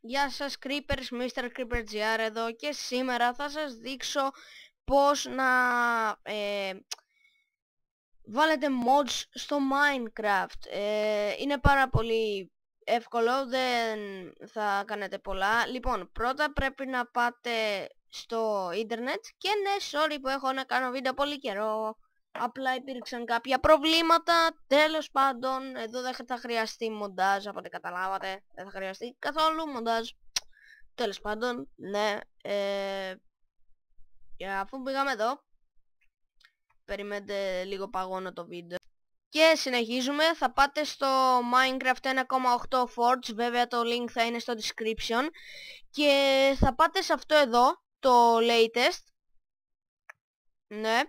Γεια σας Creepers, Mr. Creeper GR εδώ και σήμερα θα σας δείξω πως να ε, βάλετε mods στο Minecraft. Ε, είναι πάρα πολύ εύκολο, δεν θα κάνετε πολλά. Λοιπόν, πρώτα πρέπει να πάτε στο ίντερνετ και ναι, sorry που έχω να κάνω βίντεο πολύ καιρό. Απλά υπήρξαν κάποια προβλήματα. Τέλος πάντων, εδώ δεν θα χρειαστεί μοντάζ, από ό,τι καταλάβατε. Δεν θα χρειαστεί καθόλου μοντάζ. Τέλος πάντων, ναι. Ε, αφού πήγαμε εδώ, περιμένετε λίγο παγώνω το βίντεο. Και συνεχίζουμε, θα πάτε στο Minecraft 1.8 Forge, βέβαια το link θα είναι στο description. Και θα πάτε σε αυτό εδώ, το latest. Ναι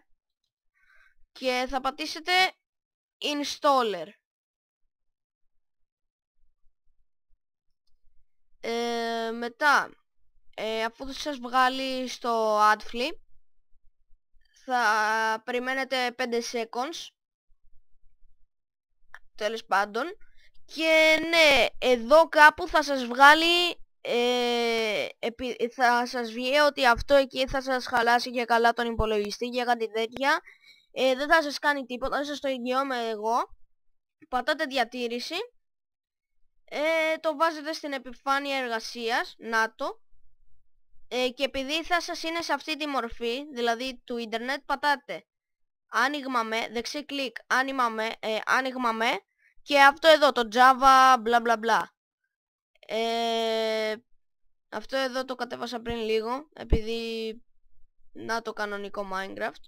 και θα πατήσετε installer. Ε, μετά, ε, αφού θα σας βγάλει στο AdFlip, θα περιμένετε 5 seconds, τέλος πάντων, και ναι, εδώ κάπου θα σας βγάλει, ε, θα σας βγει ότι αυτό εκεί θα σας χαλάσει και καλά τον υπολογιστή για κάτι τέτοια ε, δεν θα σας κάνει τίποτα, θα σας το εγγυώμαι εγώ. Πατάτε διατήρηση, ε, το βάζετε στην επιφάνεια εργασίας, να το. Ε, και επειδή θα σας είναι σε αυτή τη μορφή, δηλαδή του ίντερνετ, πατάτε άνοιγμα με, δεξί κλικ, άνοιγμα με, ε, και αυτό εδώ, το Java, μπλα μπλα μπλα. αυτό εδώ το κατέβασα πριν λίγο, επειδή να το κανονικό Minecraft.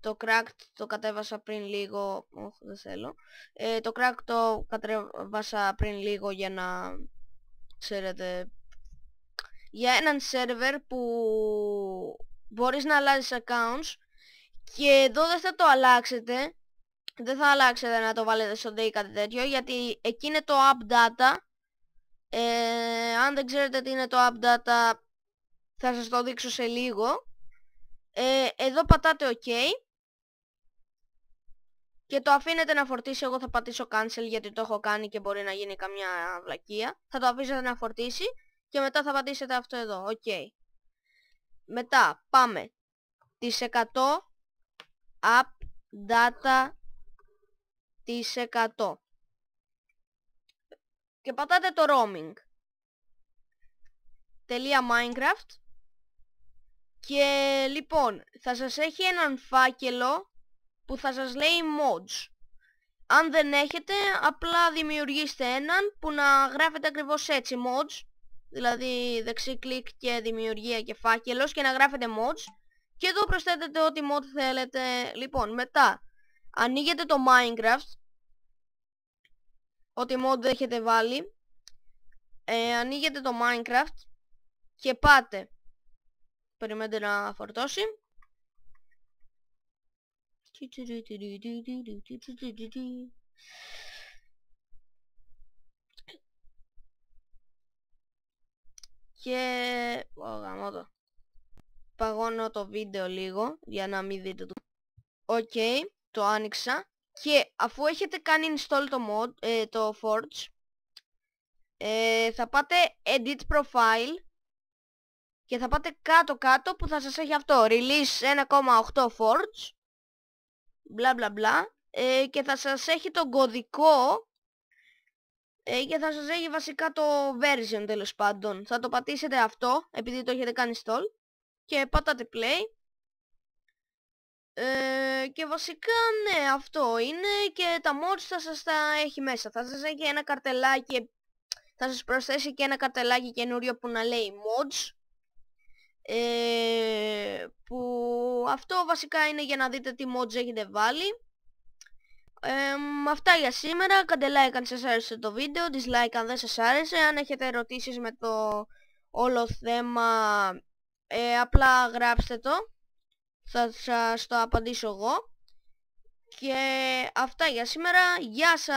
Το crack το κατέβασα πριν λίγο, όχι δεν θέλω. Ε, το crack το κατέβασα πριν λίγο για να, ξέρετε, για έναν σερβερ που μπορείς να αλλάζεις accounts και εδώ δεν θα το αλλάξετε, δεν θα αλλάξετε να το βάλετε στο day κάτι τέτοιο γιατί εκεί είναι το app Ε, αν δεν ξέρετε τι είναι το app θα σας το δείξω σε λίγο. Ε, εδώ πατάτε OK και το αφήνετε να φορτίσει, εγώ θα πατήσω cancel γιατί το έχω κάνει και μπορεί να γίνει καμιά βλακεία. Θα το αφήσετε να φορτίσει και μετά θα πατήσετε αυτό εδώ, Οκ. Μετά πάμε τις 100 Up data τις 100 και πατάτε το roaming. Τελεία Minecraft και λοιπόν θα σας έχει έναν φάκελο που θα σας λέει mods. Αν δεν έχετε, απλά δημιουργήστε έναν που να γράφετε ακριβώς έτσι mods, δηλαδή δεξί κλικ και δημιουργία και φάκελος και να γράφετε mods και εδώ προσθέτετε ό,τι mod θέλετε. Λοιπόν, μετά ανοίγετε το Minecraft, ό,τι mod έχετε βάλει, ε, ανοίγετε το Minecraft και πάτε, περιμένετε να φορτώσει, και... γαμώ το. Παγώνω το βίντεο λίγο για να μην δείτε το... Οκ, το άνοιξα. Και αφού έχετε κάνει install το mod, το Forge, ε, θα πάτε Edit Profile και θα πάτε κάτω κάτω που θα σας έχει αυτό. Release 1.8 Forge μπλα μπλα μπλα ε, και θα σας έχει τον κωδικό ε, και θα σας έχει βασικά το version τέλος πάντων. Θα το πατήσετε αυτό επειδή το έχετε κάνει install και πατάτε play ε, και βασικά ναι αυτό είναι και τα mods θα σας τα έχει μέσα. Θα σας έχει ένα καρτελάκι, θα σας προσθέσει και ένα καρτελάκι καινούριο που να λέει mods ε, που αυτό βασικά είναι για να δείτε τι mods έχετε βάλει ε, αυτά για σήμερα, κάντε like αν σας άρεσε το βίντεο, dislike αν δεν σας άρεσε, αν έχετε ερωτήσεις με το όλο θέμα ε, απλά γράψτε το, θα σας το απαντήσω εγώ και αυτά για σήμερα, γεια σας!